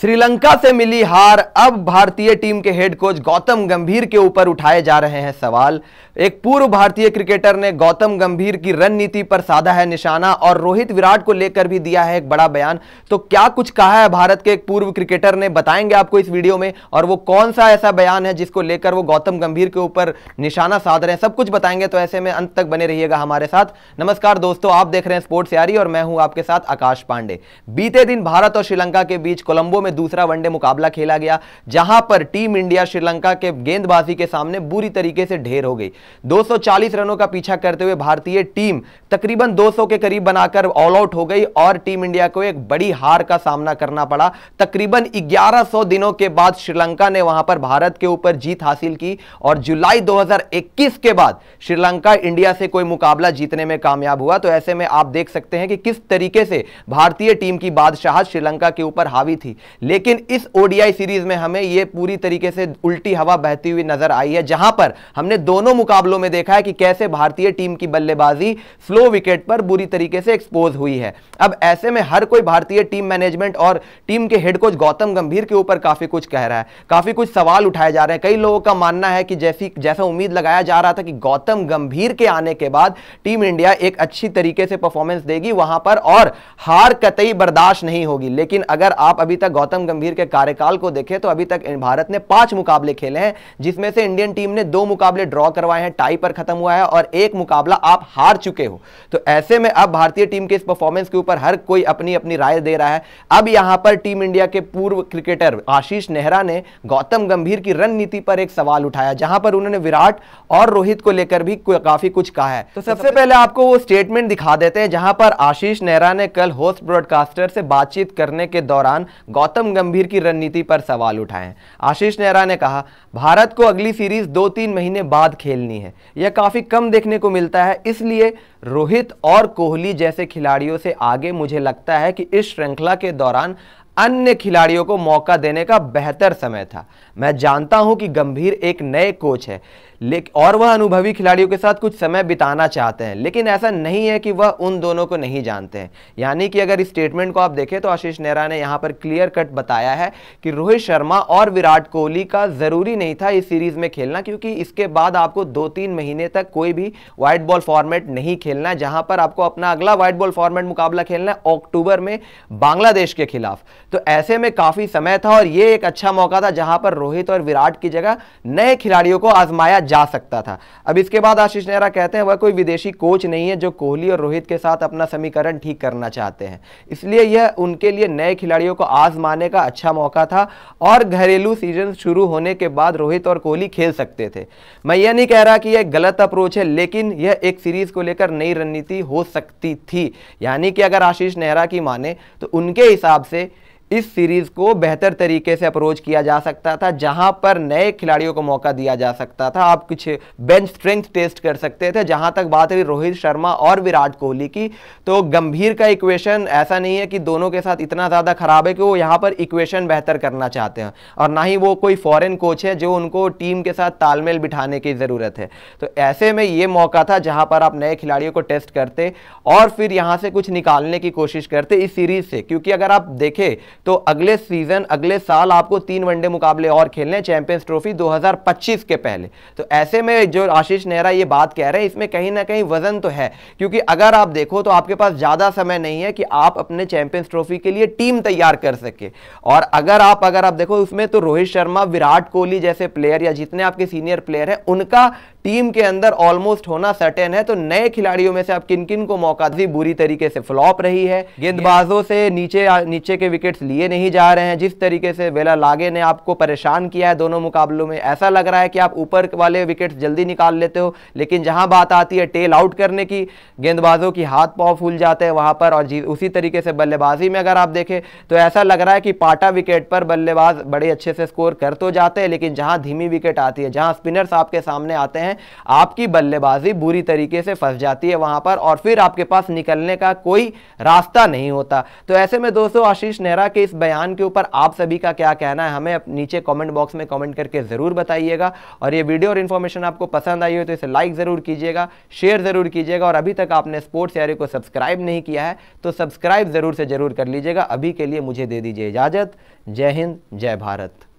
श्रीलंका से मिली हार अब भारतीय टीम के हेड कोच गौतम गंभीर के ऊपर उठाए जा रहे हैं सवाल एक पूर्व भारतीय क्रिकेटर ने गौतम गंभीर की रणनीति पर साधा है निशाना और रोहित विराट को लेकर भी दिया है एक बड़ा बयान तो क्या कुछ कहा है भारत के एक पूर्व क्रिकेटर ने बताएंगे आपको इस वीडियो में और वो कौन सा ऐसा बयान है जिसको लेकर वो गौतम गंभीर के ऊपर निशाना साध रहे हैं सब कुछ बताएंगे तो ऐसे में अंत तक बने रहिएगा हमारे साथ नमस्कार दोस्तों आप देख रहे हैं स्पोर्ट्स यारी और मैं हूं आपके साथ आकाश पांडे बीते दिन भारत और श्रीलंका के बीच कोलंबो में दूसरा वनडे मुकाबला खेला गया जहां पर टीम इंडिया श्रीलंका के गेंदबाजी के सामने बुरी तरीके से ढेर हो गई 240 रनों का पीछा करते हुए भारतीय टीम तकरीबन 200 के करीब बनाकर ऑल आउट हो गई और टीम इंडिया को एक बड़ी हार का सामना करना पड़ा तकरीबन 1100 दिनों के बाद श्रीलंका ने वहां पर भारत के ऊपर जीत हासिल की और जुलाई 2021 के बाद श्रीलंका इंडिया से कोई मुकाबला जीतने में कामयाब हुआ तो ऐसे में आप देख सकते हैं कि किस तरीके से भारतीय टीम की बादशाह श्रीलंका के ऊपर हावी थी लेकिन इस ओडीआई सीरीज में हमें यह पूरी तरीके से उल्टी हवा बहती हुई नजर आई है जहां पर हमने दोनों मुकाबलों में देखा है कि कैसे भारतीय टीम की बल्लेबाजी स्लो विकेट पर बुरी तरीके से एक्सपोज हुई है अब ऐसे में हर कोई भारतीय टीम मैनेजमेंट और टीम के हेड कोच गौतम गंभीर के ऊपर काफी कुछ कह रहा है काफी कुछ सवाल उठाए जा रहे हैं कई लोगों का मानना है कि जैसी जैसा उम्मीद लगाया जा रहा था कि गौतम गंभीर के आने के बाद टीम इंडिया एक अच्छी तरीके से परफॉर्मेंस देगी वहां पर और हार कतई बर्दाश्त नहीं होगी लेकिन अगर आप अभी तक गौतम गंभीर के कार्यकाल को देखें तो अभी तक भारत ने पांच मुकाबले खेले हैं जिसमें से इंडियन टीम ने दो मुकाबले ड्रॉ करवाए आए हैं टाई पर खत्म हुआ है और एक मुकाबला आप हार चुके हो तो ऐसे में अब भारतीय टीम के इस परफॉर्मेंस के ऊपर हर कोई अपनी अपनी राय दे रहा है अब यहां पर टीम इंडिया के पूर्व क्रिकेटर आशीष नेहरा ने गौतम गंभीर की रणनीति पर एक सवाल उठाया जहां पर उन्होंने विराट और रोहित को लेकर भी काफी कुछ कहा है तो, तो सबसे पहले आपको वो स्टेटमेंट दिखा देते हैं जहां पर आशीष नेहरा ने कल होस्ट ब्रॉडकास्टर से बातचीत करने के दौरान गौतम गंभीर की रणनीति पर सवाल उठाए आशीष नेहरा ने कहा भारत को अगली सीरीज दो तीन महीने बाद खेलनी खेलनी है यह काफ़ी कम देखने को मिलता है इसलिए रोहित और कोहली जैसे खिलाड़ियों से आगे मुझे लगता है कि इस श्रृंखला के दौरान अन्य खिलाड़ियों को मौका देने का बेहतर समय था मैं जानता हूं कि गंभीर एक नए कोच है लेकिन और वह अनुभवी खिलाड़ियों के साथ कुछ समय बिताना चाहते हैं लेकिन ऐसा नहीं है कि वह उन दोनों को नहीं जानते हैं यानी कि अगर इस स्टेटमेंट को आप देखें तो आशीष नेहरा ने यहाँ पर क्लियर कट बताया है कि रोहित शर्मा और विराट कोहली का ज़रूरी नहीं था इस सीरीज़ में खेलना क्योंकि इसके बाद आपको दो तीन महीने तक कोई भी वाइट बॉल फॉर्मेट नहीं खेलना है जहाँ पर आपको अपना अगला वाइट बॉल फॉर्मेट मुकाबला खेलना है अक्टूबर में बांग्लादेश के खिलाफ तो ऐसे में काफ़ी समय था और ये एक अच्छा मौका था जहां पर रोहित और विराट की जगह नए खिलाड़ियों को आजमाया जा सकता था अब इसके बाद आशीष नेहरा कहते हैं वह कोई विदेशी कोच नहीं है जो कोहली और रोहित के साथ अपना समीकरण ठीक करना चाहते हैं इसलिए यह उनके लिए नए खिलाड़ियों को आजमाने का अच्छा मौका था और घरेलू सीजन शुरू होने के बाद रोहित और कोहली खेल सकते थे मैं यह नहीं कह रहा कि यह गलत अप्रोच है लेकिन यह एक सीरीज को लेकर नई रणनीति हो सकती थी यानी कि अगर आशीष नेहरा की माने तो उनके हिसाब से इस सीरीज को बेहतर तरीके से अप्रोच किया जा सकता था जहां पर नए खिलाड़ियों को मौका दिया जा सकता था आप कुछ बेंच स्ट्रेंथ टेस्ट कर सकते थे जहां तक बात रही रोहित शर्मा और विराट कोहली की तो गंभीर का इक्वेशन ऐसा नहीं है कि दोनों के साथ इतना ज़्यादा खराब है कि वो यहाँ पर इक्वेशन बेहतर करना चाहते हैं और ना ही वो कोई फॉरन कोच है जो उनको टीम के साथ तालमेल बिठाने की ज़रूरत है तो ऐसे में ये मौका था जहाँ पर आप नए खिलाड़ियों को टेस्ट करते और फिर यहाँ से कुछ निकालने की कोशिश करते इस सीरीज से क्योंकि अगर आप देखें तो अगले सीजन अगले साल आपको तीन वनडे मुकाबले और खेलने चैंपियंस ट्रॉफी 2025 के पहले तो ऐसे में जो आशीष नेहरा ये बात कह रहे हैं इसमें कहीं ना कहीं वजन तो है क्योंकि अगर आप देखो तो आपके पास ज़्यादा समय नहीं है कि आप अपने चैंपियंस ट्रॉफी के लिए टीम तैयार कर सके और अगर आप अगर आप देखो उसमें तो रोहित शर्मा विराट कोहली जैसे प्लेयर या जितने आपके सीनियर प्लेयर हैं उनका टीम के अंदर ऑलमोस्ट होना सर्टेन है तो नए खिलाड़ियों में से आप किन किन को मौका दी बुरी तरीके से फ्लॉप रही है गेंदबाजों से नीचे नीचे के विकेट्स लिए नहीं जा रहे हैं जिस तरीके से वेला लागे ने आपको परेशान किया है दोनों मुकाबलों में ऐसा लग रहा है कि आप ऊपर वाले विकेट्स जल्दी निकाल लेते हो लेकिन जहां बात आती है टेल आउट करने की गेंदबाजों की हाथ पाव फूल जाते हैं वहां पर और उसी तरीके से बल्लेबाजी में अगर आप देखें तो ऐसा लग रहा है कि पाटा विकेट पर बल्लेबाज बड़े अच्छे से स्कोर कर तो जाते हैं लेकिन जहां धीमी विकेट आती है जहां स्पिनर्स आपके सामने आते हैं हैं आपकी बल्लेबाजी बुरी तरीके से फंस जाती है वहां पर और फिर आपके पास निकलने का कोई रास्ता नहीं होता तो ऐसे में दोस्तों आशीष नेहरा के इस बयान के ऊपर आप सभी का क्या कहना है हमें नीचे कॉमेंट बॉक्स में कॉमेंट करके ज़रूर बताइएगा और ये वीडियो और इन्फॉर्मेशन आपको पसंद आई हो तो इसे लाइक ज़रूर कीजिएगा शेयर ज़रूर कीजिएगा और अभी तक आपने स्पोर्ट्स यारी को सब्सक्राइब नहीं किया है तो सब्सक्राइब ज़रूर से ज़रूर कर लीजिएगा अभी के लिए मुझे दे दीजिए इजाज़त जय हिंद जय भारत